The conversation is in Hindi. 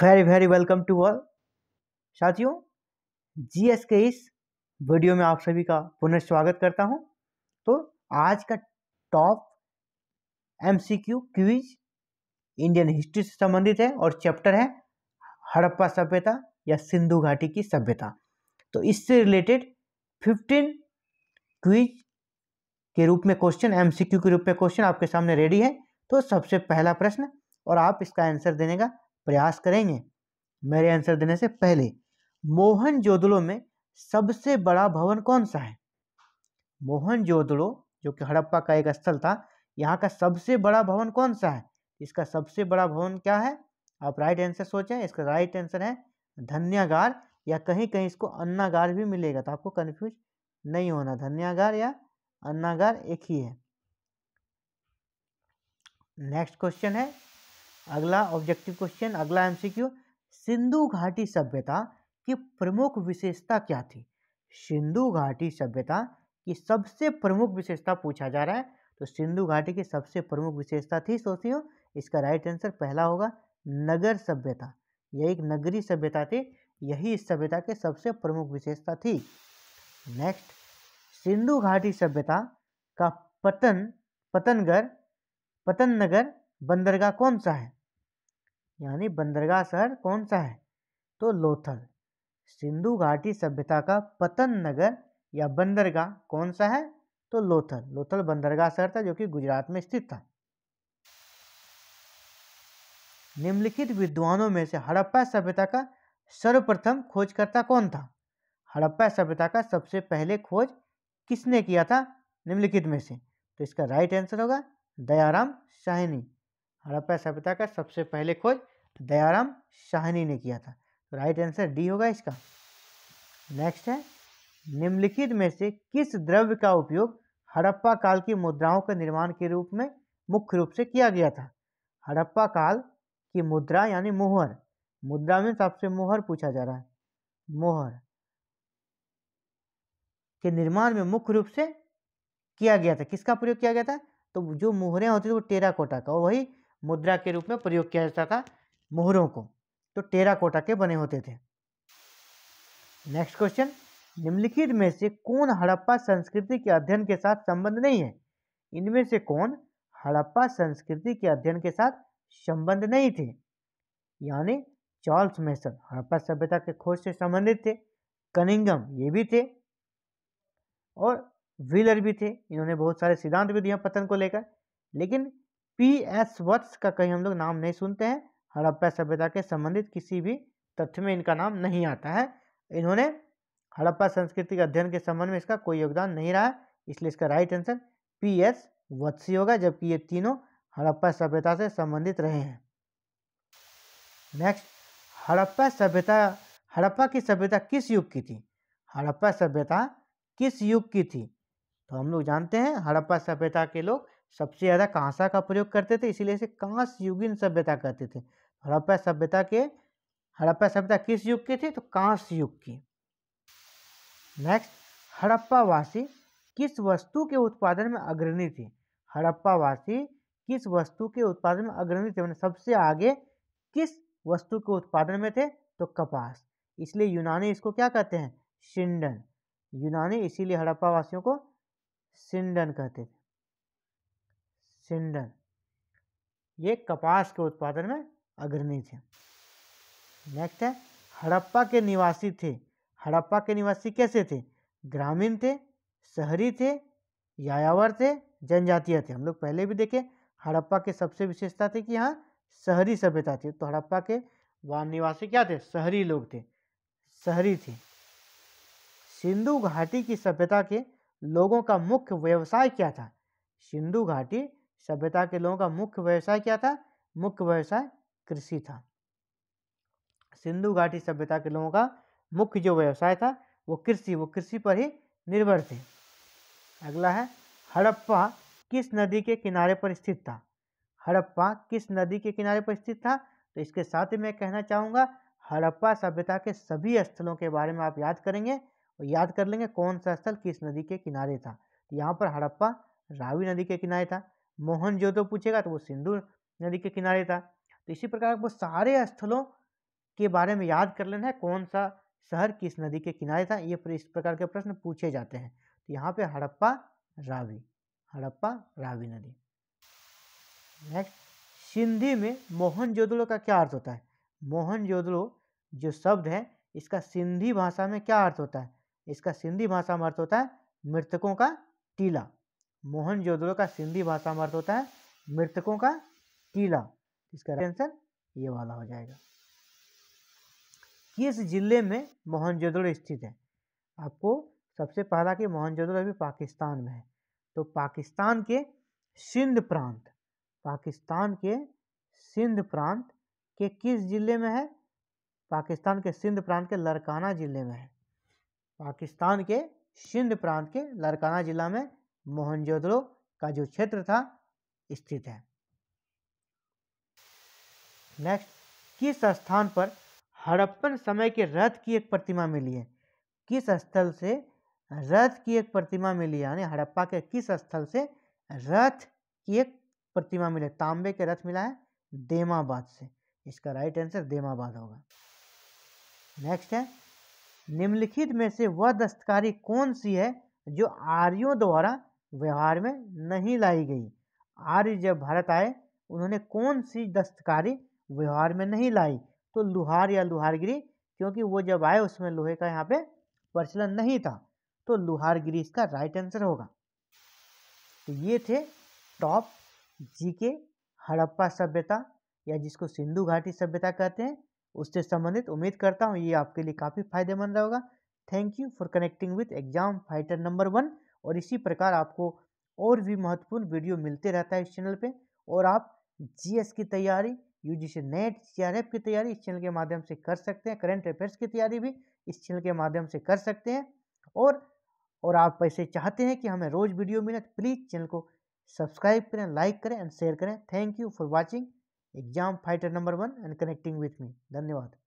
very very welcome to all साथियों जीएस के इस वीडियो में आप सभी का पुनः स्वागत करता हूं तो आज का top MCQ quiz Indian history से संबंधित है और चैप्टर है हड़प्पा सभ्यता या सिंधु घाटी की सभ्यता तो इससे रिलेटेड फिफ्टीन क्विज के रूप में क्वेश्चन एमसीक्यू के रूप में क्वेश्चन आपके सामने रेडी है तो सबसे पहला प्रश्न और आप इसका आंसर देने का प्रयास करेंगे मेरे आंसर देने से पहले मोहन जोदड़ो में सबसे बड़ा भवन कौन सा है मोहन जोदड़ो जो कि हड़प्पा का एक स्थल था यहाँ का सबसे बड़ा भवन कौन सा है इसका सबसे बड़ा भवन क्या है आप राइट आंसर सोचें इसका राइट आंसर है धन्यागार या कहीं कहीं इसको अन्नागार भी मिलेगा तो आपको कन्फ्यूज नहीं होना धन्यागार या अन्नागार एक ही है नेक्स्ट क्वेश्चन है अगला ऑब्जेक्टिव क्वेश्चन अगला एमसीक्यू सिंधु घाटी सभ्यता की प्रमुख विशेषता क्या थी सिंधु घाटी सभ्यता की सबसे प्रमुख विशेषता पूछा जा रहा है तो सिंधु घाटी की सबसे प्रमुख विशेषता थी सोचती हूँ इसका राइट आंसर पहला होगा नगर सभ्यता यह एक नगरी सभ्यता थी यही इस सभ्यता के सबसे प्रमुख विशेषता थी नेक्स्ट सिंधु घाटी सभ्यता का पतन पतनगर पतन नगर बंदरगाह कौन सा है यानी बंदरगाह शहर कौन सा है तो लोथल सिंधु घाटी सभ्यता का पतन नगर या बंदरगाह कौन सा है तो लोथल लोथल बंदरगाह शहर था जो कि गुजरात में स्थित था निम्नलिखित विद्वानों में से हड़प्पा सभ्यता का सर्वप्रथम खोजकर्ता कौन था हड़प्पा सभ्यता का सबसे पहले खोज किसने किया था निम्नलिखित में से तो इसका राइट आंसर होगा दयाराम साहनी हड़प्पा सभ्यता का सबसे पहले खोज दयाराम शाहनी ने किया था तो राइट आंसर डी होगा इसका नेक्स्ट है निम्नलिखित में से किस द्रव्य का उपयोग हड़प्पा काल की मुद्राओं के निर्माण के रूप में मुख्य रूप से किया गया था हड़प्पा काल की मुद्रा यानी मोहर मुद्रा में सबसे मोहर पूछा जा रहा है मोहर के निर्माण में मुख्य रूप से किया गया था किसका प्रयोग किया गया था तो जो मोहरें होती थी वो टेरा कोटा का और वही मुद्रा के रूप में प्रयोग किया जाता था मोहरों को तो टेरा कोटा के बने होते थे नेक्स्ट क्वेश्चन निम्नलिखित में से कौन हड़प्पा संस्कृति के अध्ययन के साथ संबंध नहीं है इनमें से कौन हड़प्पा संस्कृति के अध्ययन के साथ संबंध नहीं थे यानी चार्ल्स मेसन हड़प्पा सभ्यता के खोज से संबंधित थे कनिंगम ये भी थे और व्हीलर भी थे इन्होंने बहुत सारे सिद्धांत भी दिए पतन को लेकर लेकिन पी एस वत्स का कहीं हम लोग नाम नहीं सुनते हैं हड़प्पा सभ्यता के संबंधित किसी भी तथ्य में इनका नाम नहीं आता है इन्होंने हड़प्पा संस्कृति के अध्ययन के संबंध में इसका कोई योगदान नहीं रहा है इसलिए इसका right answer P S Vats ही होगा जबकि ये तीनों हड़प्पा सभ्यता से संबंधित रहे हैं नेक्स्ट हड़प्पा सभ्यता हड़प्पा की सभ्यता किस युग की थी हड़प्पा सभ्यता किस युग की थी तो हम लोग जानते हैं हड़प्पा सभ्यता के लोग सबसे ज़्यादा कांसा का प्रयोग करते थे इसीलिए इसे कांस युगीन सभ्यता कहते थे हड़प्पा सभ्यता के हड़प्पा सभ्यता किस युग की थी तो कांस युग की नेक्स्ट हड़प्पावासी किस वस्तु के उत्पादन में अग्रणी थे हड़प्पावासी किस वस्तु के उत्पादन में अग्रणी थे मैंने सबसे आगे किस वस्तु के उत्पादन में थे तो कपास इसलिए यूनानी इसको क्या कहते हैं सिंडन यूनानी इसीलिए हड़प्पा वासियों को सिंडन कहते थे सिंडन ये कपास के उत्पादन में अग्रणी थे नेक्स्ट है हड़प्पा के निवासी थे हड़प्पा के निवासी कैसे थे ग्रामीण थे शहरी थे यायावर थे जनजातीय थे हम लोग पहले भी देखे हड़प्पा के सबसे विशेषता थी कि यहाँ शहरी सभ्यता थी तो हड़प्पा के वन निवासी क्या थे शहरी लोग थे शहरी थे सिंधु घाटी की सभ्यता के लोगों का मुख्य व्यवसाय क्या था सिंधु घाटी सभ्यता के लोगों का मुख्य व्यवसाय क्या था मुख्य व्यवसाय कृषि था सिंधु घाटी सभ्यता के लोगों का मुख्य जो व्यवसाय था वो कृषि वो कृषि पर ही निर्भर थे अगला है हड़प्पा किस नदी के किनारे पर स्थित था हड़प्पा किस नदी के किनारे पर स्थित था तो इसके साथ ही मैं कहना चाहूँगा हड़प्पा सभ्यता के सभी स्थलों के बारे में आप याद करेंगे और याद कर लेंगे कौन सा स्थल किस नदी के किनारे था यहाँ पर हड़प्पा रावी नदी के किनारे था मोहन जोदो तो पूछेगा तो वो सिंधु नदी के किनारे था तो इसी प्रकार वो सारे स्थलों के बारे में याद कर लेना है कौन सा शहर किस नदी के किनारे था ये इस प्रकार के प्रश्न पूछे जाते हैं तो यहाँ पे हड़प्पा रावी हड़प्पा रावी नदी नेक्स्ट सिंधी में मोहन जोदड़ो का क्या अर्थ होता है मोहन जोदड़ो जो शब्द है इसका सिंधी भाषा में क्या अर्थ होता है इसका सिंधी भाषा में अर्थ होता है मृतकों का टीला मोहनजोदड़ो का सिंधी भाषा में अर्थ होता है मृतकों का किला इसका आंसर ये वाला हो जाएगा किस जिले में मोहनजोदड़ो स्थित है आपको सबसे पहला कि मोहनजोदड़ो अभी पाकिस्तान में है तो पाकिस्तान के सिंध प्रांत पाकिस्तान के सिंध प्रांत के किस जिले में है पाकिस्तान के सिंध प्रांत के लड़काना जिले में है पाकिस्तान के सिंध प्रांत के लड़काना जिला में मोहनजोदड़ो का जो क्षेत्र था स्थित है नेक्स्ट किस स्थान पर हड़प्पन समय के रथ की एक प्रतिमा मिली है किस स्थल से रथ की एक प्रतिमा मिली है यानी हड़प्पा के किस स्थल से रथ की एक प्रतिमा मिले तांबे के रथ मिला है देमाबाद से इसका राइट आंसर देमाबाद होगा नेक्स्ट है निम्नलिखित में से वह दस्तकारी कौन सी है जो आर्यों द्वारा व्यवहार में नहीं लाई गई आर्य जब भारत आए उन्होंने कौन सी दस्तकारी व्यवहार में नहीं लाई तो लुहार या लुहारगिरी क्योंकि वो जब आए उसमें लोहे का यहाँ पे प्रचलन नहीं था तो लुहारगिरी इसका राइट आंसर होगा तो ये थे टॉप जी के हड़प्पा सभ्यता या जिसको सिंधु घाटी सभ्यता कहते हैं उससे संबंधित उम्मीद करता हूँ ये आपके लिए काफ़ी फायदेमंद रहेगा thank you for connecting with exam fighter number one और इसी प्रकार आपको और भी महत्वपूर्ण वीडियो मिलते रहता है इस चैनल पे और आप जीएस की तैयारी यूजीसी नेट सीआरएफ की तैयारी इस चैनल के माध्यम से कर सकते हैं करंट अफेयर्स की तैयारी भी इस चैनल के माध्यम से कर सकते हैं और और आप ऐसे चाहते हैं कि हमें रोज़ वीडियो मिले तो प्लीज़ चैनल को सब्सक्राइब करें लाइक करें एंड शेयर करें thank you for watching exam fighter number one and connecting with me धन्यवाद